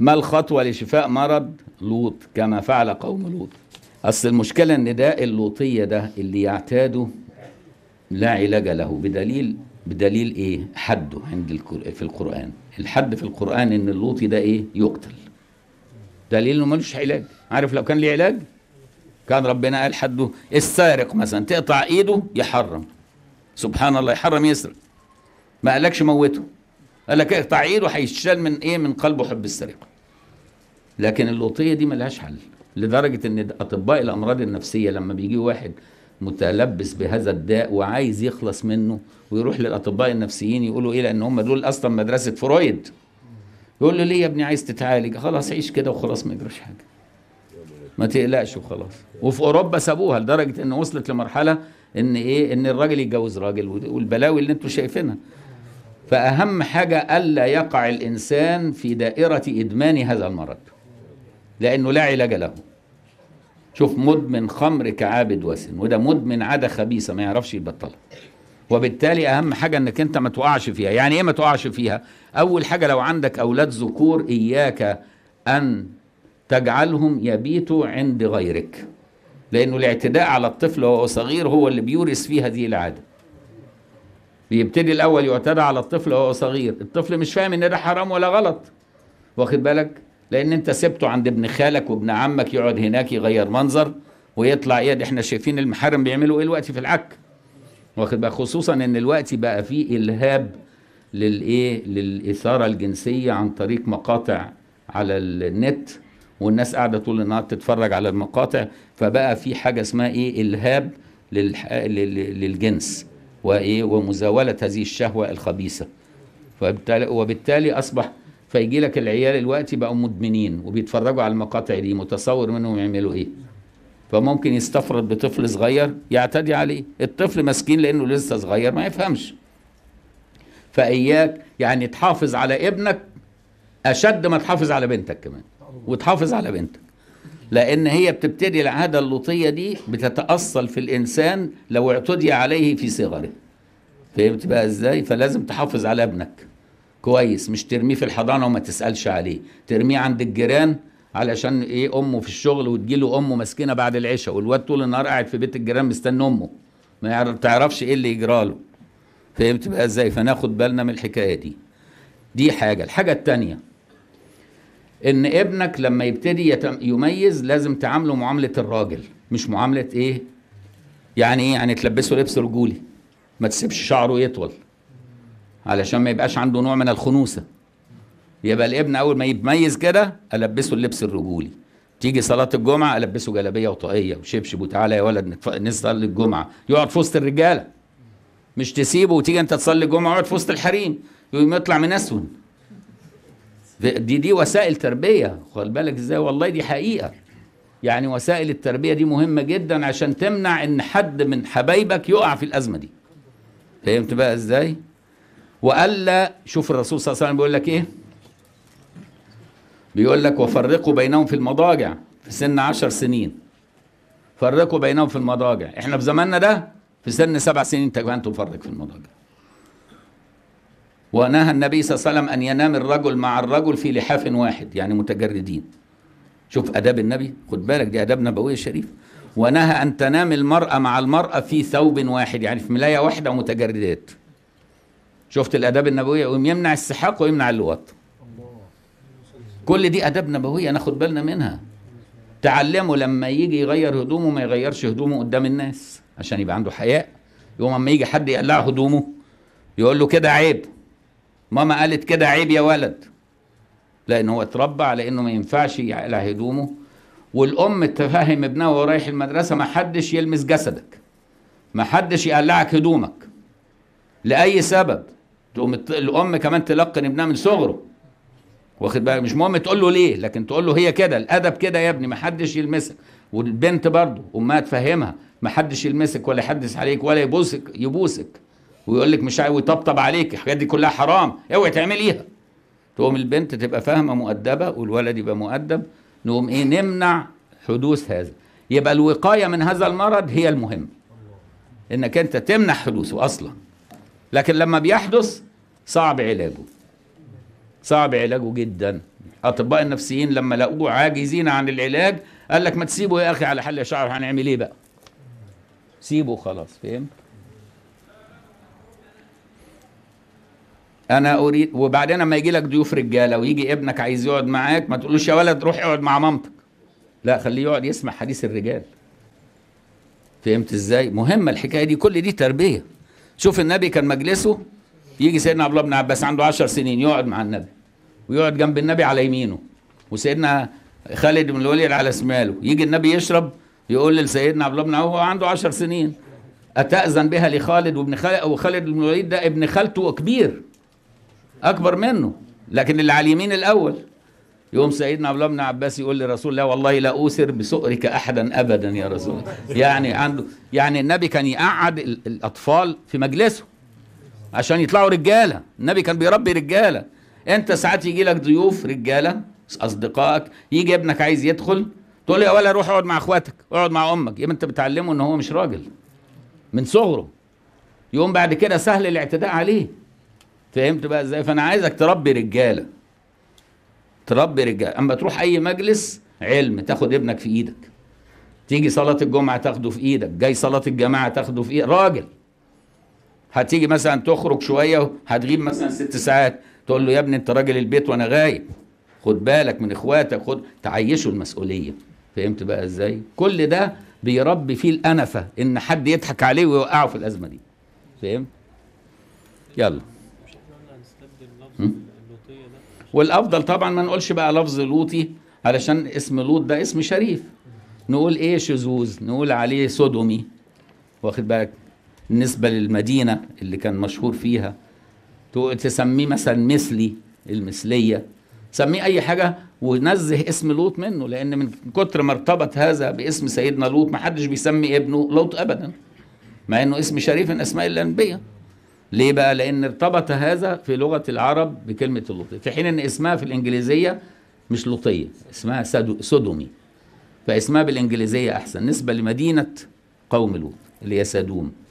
ما الخطوة لشفاء مرض لوط كما فعل قوم لوط أصل المشكلة إن داء اللوطية ده اللي يعتاده لا علاج له بدليل بدليل إيه؟ حده عند في القرآن الحد في القرآن إن اللوطي ده إيه؟ يقتل دليل إنه ملوش علاج عارف لو كان ليه علاج كان ربنا قال حده السارق مثلا تقطع إيده يحرم سبحان الله يحرم يسرق ما قالكش موته قال لك اقطع ايده هيتشال من ايه من قلبه حب السرقه لكن اللوطيه دي ملهاش حل لدرجه ان اطباء الامراض النفسيه لما بيجي واحد متلبس بهذا الداء وعايز يخلص منه ويروح للاطباء النفسيين يقولوا ايه لان هم دول اصلا مدرسه فرويد يقول له ليه يا ابني عايز تتعالج خلاص عيش كده وخلاص ما يجراش حاجه ما تقلقش وخلاص وفي اوروبا سابوها لدرجه ان وصلت لمرحله ان ايه ان الراجل يتجوز راجل والبلاوي اللي انتم شايفينها فأهم حاجة ألا يقع الإنسان في دائرة إدمان هذا المرض لأنه لا علاج له شوف مدمن خمر كعابد وسن وده مدمن عادة خبيثة ما يعرفش يبطلها وبالتالي أهم حاجة أنك أنت ما تقعش فيها يعني إيه ما تقعش فيها أول حاجة لو عندك أولاد ذكور إياك أن تجعلهم يبيتوا عند غيرك لأنه الاعتداء على الطفل وهو صغير هو اللي بيورث فيه هذه العادة بيبتدي الاول يعتدى على الطفل وهو صغير الطفل مش فاهم ان ده حرام ولا غلط واخد بالك لان انت سبته عند ابن خالك وابن عمك يقعد هناك يغير منظر ويطلع ايه احنا شايفين المحارم بيعملوا ايه الوقت في العك واخد بقى خصوصا ان الوقت بقى فيه الهاب للايه للاثاره الجنسيه عن طريق مقاطع على النت والناس قاعده طول النهار تتفرج على المقاطع فبقى في حاجه اسمها ايه الهاب للجنس وايه ومزاوله هذه الشهوه الخبيثه فبالتالي وبالتالي اصبح فيجي لك العيال الوقت بقوا مدمنين وبيتفرجوا على المقاطع دي متصور منهم يعملوا ايه فممكن يستفرد بطفل صغير يعتدي عليه الطفل مسكين لانه لسه صغير ما يفهمش فاياك يعني تحافظ على ابنك اشد ما تحافظ على بنتك كمان وتحافظ على بنتك لأن هي بتبتدي العادة اللوطية دي بتتأصل في الإنسان لو اعتدي عليه في صغره فهمت بقى إزاي؟ فلازم تحافظ على ابنك كويس مش ترميه في الحضانة وما تسألش عليه ترميه عند الجيران علشان ايه امه في الشغل وتجيله امه مسكينه بعد العشاء والواد طول النهار قاعد في بيت الجيران مستني امه ما تعرفش ايه اللي يجراله فهمت بقى ازاي فناخد بالنا من الحكايه دي دي حاجه الحاجه التانيه ان ابنك لما يبتدي يميز لازم تعامله معامله الراجل مش معامله ايه يعني ايه يعني تلبسه لبس رجولي ما تسيبش شعره يطول علشان ما يبقاش عنده نوع من الخنوسه يبقى الابن اول ما يتميز كده البسه اللبس الرجولي تيجي صلاة الجمعة ألبسه جلابية وطاقية وشبشب وتعالى يا ولد نصلي الجمعة يقعد في وسط الرجالة مش تسيبه وتيجي أنت تصلي الجمعة يقعد في وسط الحريم يقوم يطلع من اسود دي دي وسائل تربيه خد بالك ازاي والله دي حقيقه يعني وسائل التربيه دي مهمه جدا عشان تمنع ان حد من حبايبك يقع في الازمه دي فهمت بقى ازاي والا شوف الرسول صلى الله عليه وسلم بيقول لك ايه بيقول لك وفرقوا بينهم في المضاجع في سن عشر سنين فرقوا بينهم في المضاجع احنا في زماننا ده في سن سبع سنين انت كمان تفرق في المضاجع ونهى النبي صلى الله عليه وسلم أن ينام الرجل مع الرجل في لحاف واحد يعني متجردين شوف أداب النبي خد بالك دي أداب نبوية شريف ونهى أن تنام المرأة مع المرأة في ثوب واحد يعني في ملاية واحدة متجردات شفت الآداب النبوية ويمنع السحاق ويمنع اللواط كل دي آداب نبوية ناخد بالنا منها تعلمه لما يجي يغير هدومه ما يغيرش هدومه قدام الناس عشان يبقى عنده حياء يقوم اما يجي حد يقلع هدومه يقول له كده عيب ماما قالت كده عيب يا ولد لان هو اتربى على انه ما ينفعش يقلع هدومه والام تفهم ابنها وهو رايح المدرسه ما حدش يلمس جسدك ما حدش يقلعك هدومك لاي سبب تقوم الام كمان تلقن ابنها من صغره واخد بالك مش مهم تقول له ليه لكن تقول له هي كده الادب كده يا ابني ما حدش يلمسك والبنت برضه امها تفهمها ما حدش يلمسك ولا يحدث عليك ولا يبوسك يبوسك ويقول لك مش عايز ويطبطب عليك الحاجات دي كلها حرام اوعي تعمليها تقوم البنت تبقى فاهمه مؤدبه والولد يبقى مؤدب نقوم ايه نمنع حدوث هذا يبقى الوقايه من هذا المرض هي المهم انك انت تمنع حدوثه اصلا لكن لما بيحدث صعب علاجه صعب علاجه جدا اطباء النفسيين لما لقوه عاجزين عن العلاج قال لك ما تسيبه يا اخي على حل شعره هنعمل ايه بقى سيبه خلاص فهمت انا اريد وبعدين لما يجي لك ضيوف رجاله ويجي ابنك عايز يقعد معاك ما تقولوش يا ولد روح اقعد مع مامتك لا خليه يقعد يسمع حديث الرجال فهمت ازاي مهمه الحكايه دي كل دي تربيه شوف النبي كان مجلسه يجي سيدنا عبد الله بن عباس عنده 10 سنين يقعد مع النبي ويقعد جنب النبي على يمينه وسيدنا خالد بن الوليد على شماله يجي النبي يشرب يقول لسيدنا عبد الله بن عباس عنده 10 سنين اتاذن بها لخالد وابن خالد وخالد بن الوليد ده ابن خالته كبير اكبر منه لكن اللي على اليمين الاول يقوم سيدنا عبد الله بن عباس يقول لرسول الله والله لا اوثر بسؤرك احدا ابدا يا رسول الله يعني عنده يعني النبي كان يقعد الاطفال في مجلسه عشان يطلعوا رجاله النبي كان بيربي رجاله انت ساعات يجي لك ضيوف رجاله اصدقائك يجي ابنك عايز يدخل تقول له يا ولا روح اقعد مع اخواتك اقعد مع امك يبقى انت بتعلمه ان هو مش راجل من صغره يقوم بعد كده سهل الاعتداء عليه فهمت بقى ازاي فانا عايزك تربي رجاله تربي رجاله اما تروح اي مجلس علم تاخد ابنك في ايدك تيجي صلاه الجمعه تاخده في ايدك جاي صلاه الجماعه تاخده في ايدك راجل هتيجي مثلا تخرج شويه هتغيب مثلا ست ساعات تقول له يا ابني انت راجل البيت وانا غايب خد بالك من اخواتك خد تعيشوا المسؤوليه فهمت بقى ازاي كل ده بيربي فيه الانفه ان حد يضحك عليه ويوقعه في الازمه دي فهمت يلا والافضل طبعا ما نقولش بقى لفظ لوطي علشان اسم لوط ده اسم شريف نقول ايه شذوذ نقول عليه سودومي واخد بالك بالنسبه للمدينه اللي كان مشهور فيها تسميه مثلا مثلي المثليه سميه اي حاجه ونزه اسم لوط منه لان من كتر ما ارتبط هذا باسم سيدنا لوط ما حدش بيسمي ابنه لوط ابدا مع انه اسم شريف من اسماء الانبياء ليه بقى لان ارتبط هذا في لغه العرب بكلمه اللوطي في حين ان اسمها في الانجليزيه مش لوطيه اسمها سدومي فاسمها بالانجليزيه احسن نسبه لمدينه قوم لوط اللي هي سدوم